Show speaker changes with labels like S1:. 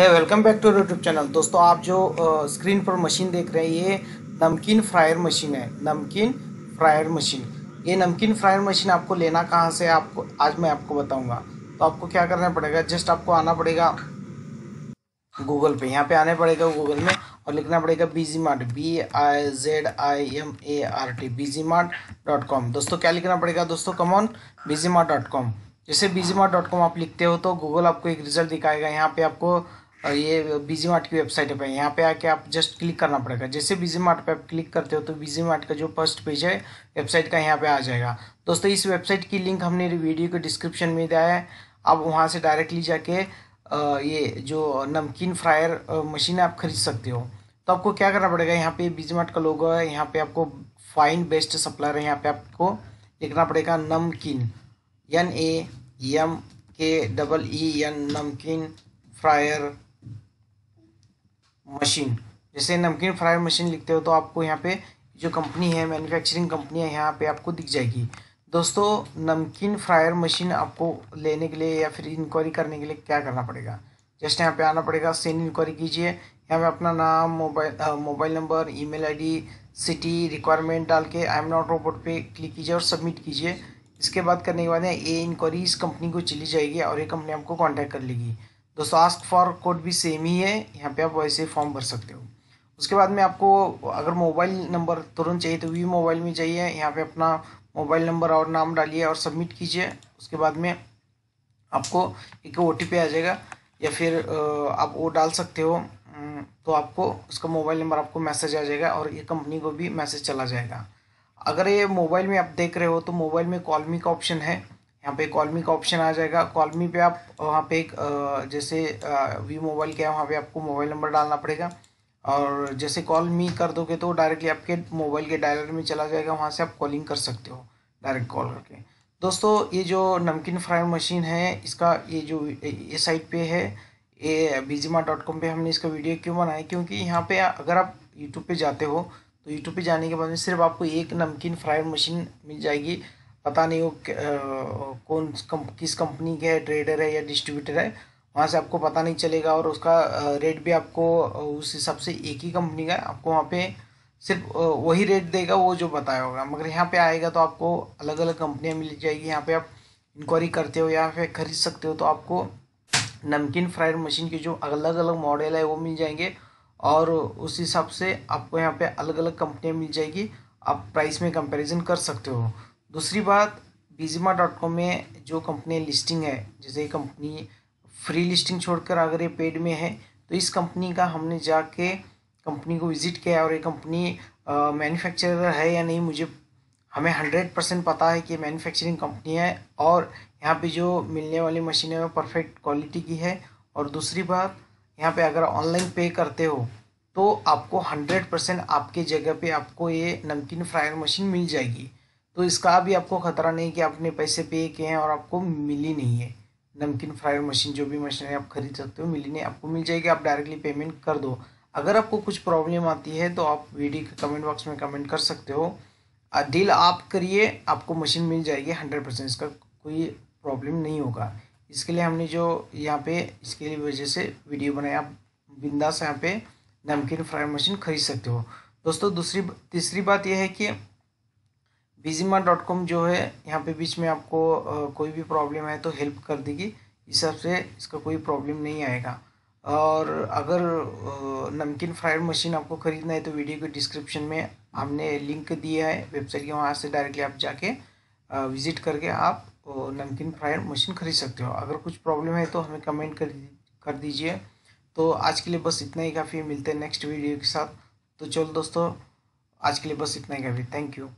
S1: है welcome back to YouTube channel दोस्तों आप जो स्क्रीन पर मशीन देख रहे हैं ये नमकीन फ्रायर मशीन है नमकीन फ्रायर मशीन ये नमकीन फ्रायर मशीन आपको लेना कहाँ से आपको आज मैं आपको बताऊँगा तो आपको क्या करना पड़ेगा जस्ट आपको आना पड़ेगा गूगल पे यहाँ पे आने पड़ेगा गूगल में और लिखना पड़ेगा BG mart B I Z I M A R T BG mart dot com दोस्तों क्या लिखना पड़ेगा दोस्तों come on BG mart dot com जैसे बीजी मार्ट डॉट कॉम आप लिखते हो तो गूगल आपको एक रिजल्ट दिखाएगा यहाँ पे आपको ये बीजी मार्ट की वेबसाइट है यहाँ पे आके आप जस्ट क्लिक करना पड़ेगा जैसे बीजी मार्ट पे आप क्लिक करते हो तो बीजी मार्ट का जो फर्स्ट पेज है वेबसाइट का यहाँ पे आ जाएगा दोस्तों इस वेबसाइट की लिंक हमने वीडियो के डिस्क्रिप्शन में दिया है आप वहाँ से डायरेक्टली जाके ये जो नमकीन फ्रायर मशीन आप खरीद सकते हो तो आपको क्या करना पड़ेगा यहाँ पे बीजी मार्ट का लोगो है यहाँ पे आपको फाइन बेस्ट सप्लायर है यहाँ पे आपको लिखना पड़ेगा नमकीन N A M K double E N नमकीन फ्रायर मशीन जैसे नमकीन फ्राई मशीन लिखते हो तो आपको यहाँ पे जो कंपनी है मैन्युफैक्चरिंग कंपनी है यहाँ पे आपको दिख जाएगी दोस्तों नमकीन फ्रायर मशीन आपको लेने के लिए या फिर इंक्वायरी करने के लिए क्या करना पड़ेगा जस्ट यहाँ पे आना पड़ेगा सेंड इंक्वायरी कीजिए यहाँ पे अपना नाम mobile mobile number email ID city requirement डाल के आई एम नॉट रोबोट पे क्लिक कीजिए और सबमिट कीजिए इसके बाद करने के बाद ये इंक्वायरी इस कंपनी को चली जाएगी और ये कंपनी आपको कॉन्टैक्ट कर लेगी दोस्तों आस्क फॉर कोड भी सेम ही है यहाँ पे आप वैसे फॉर्म भर सकते हो उसके बाद में आपको अगर मोबाइल नंबर तुरंत चाहिए तो वी मोबाइल में चाहिए यहाँ पे अपना मोबाइल नंबर और नाम डालिए और सबमिट कीजिए उसके बाद में आपको एक ओ आ जाएगा या फिर आप वो डाल सकते हो तो आपको उसका मोबाइल नंबर आपको मैसेज आ जाएगा और ये कंपनी को भी मैसेज चला जाएगा अगर ये मोबाइल में आप देख रहे हो तो मोबाइल में कॉलमी का ऑप्शन है यहाँ पे कॉलमी का ऑप्शन आ जाएगा कॉलमी पे आप वहाँ पे एक जैसे वी मोबाइल क्या है वहाँ पे आपको मोबाइल नंबर डालना पड़ेगा और जैसे कॉल मी कर दोगे तो डायरेक्टली आपके मोबाइल के डायलर में चला जाएगा वहाँ से आप कॉलिंग कर सकते हो डायरेक्ट कॉल करके दोस्तों ये जो नमकीन फ्राई मशीन है इसका ये जो ये साइट पे है ये बीजीमा डॉट कॉम पर हमने इसका वीडियो क्यों बनाया क्योंकि यहाँ पे अगर आप यूट्यूब पे जाते हो तो यूट्यूब पे जाने के बाद में सिर्फ आपको एक नमकीन फ्राई मशीन मिल जाएगी पता नहीं वो कौन कम, किस कंपनी के है ट्रेडर है या डिस्ट्रीब्यूटर है वहाँ से आपको पता नहीं चलेगा और उसका रेट भी आपको उस हिसाब से एक ही कंपनी का आपको वहाँ पे सिर्फ वही रेट देगा वो जो बताया होगा मगर यहाँ पे आएगा तो आपको अलग अलग कंपनियाँ मिल जाएगी यहाँ पे आप इंक्वायरी करते हो या फिर खरीद सकते हो तो आपको नमकीन फ्राइड मशीन के जो अलग अलग मॉडल है वो मिल जाएंगे और उस हिसाब से आपको यहाँ पे अलग अलग कंपनियाँ मिल जाएगी आप प्राइस में कंपेरिजन कर सकते हो दूसरी बात बीजिमा डॉट कॉम में जो कंपनी लिस्टिंग है जैसे ये कंपनी फ्री लिस्टिंग छोड़कर अगर ये पेड में है तो इस कंपनी का हमने जाके कंपनी को विज़िट किया और ये कंपनी मैन्युफैक्चरर है या नहीं मुझे हमें हंड्रेड परसेंट पता है कि मैन्युफैक्चरिंग कंपनी है और यहाँ पे जो मिलने वाली मशीन है वो परफेक्ट क्वालिटी की है और दूसरी बात यहाँ पे अगर ऑनलाइन पे करते हो तो आपको हंड्रेड परसेंट आपके जगह पे आपको ये नमकीन फ्रायर मशीन मिल जाएगी तो इसका भी आपको ख़तरा नहीं कि आपने पैसे पे किए हैं और आपको मिली नहीं है नमकीन फ्रायर मशीन जो भी है आप खरीद सकते हो मिली नहीं आपको मिल जाएगी आप डायरेक्टली पेमेंट कर दो अगर आपको कुछ प्रॉब्लम आती है तो आप वीडियो के कमेंट बॉक्स में कमेंट कर सकते हो डील आप करिए आपको मशीन मिल जाएगी हंड्रेड परसेंट इसका कोई प्रॉब्लम नहीं होगा इसके लिए हमने जो यहाँ पे इसके लिए वजह से वीडियो बनाया आप बिंदास यहाँ पे नमकीन फ्राई मशीन खरीद सकते हो दोस्तों दूसरी तीसरी बात यह है कि बिजिमा डॉट कॉम जो है यहाँ पे बीच में आपको कोई भी प्रॉब्लम है तो हेल्प कर देगी इस हिसाब से इसका कोई प्रॉब्लम नहीं आएगा और अगर नमकीन फ्राइड मशीन आपको ख़रीदना है तो वीडियो के डिस्क्रिप्शन में हमने लिंक दिया है वेबसाइट के वहाँ से डायरेक्टली आप जाके विज़िट करके आप नमकीन फ्राइड मशीन खरीद सकते हो अगर कुछ प्रॉब्लम है तो हमें कमेंट कर कर दीजिए तो आज के लिए बस इतना ही काफ़ी मिलते हैं नेक्स्ट वीडियो के साथ तो चलो दोस्तों आज के लिए बस इतना ही काफ़ी थैंक यू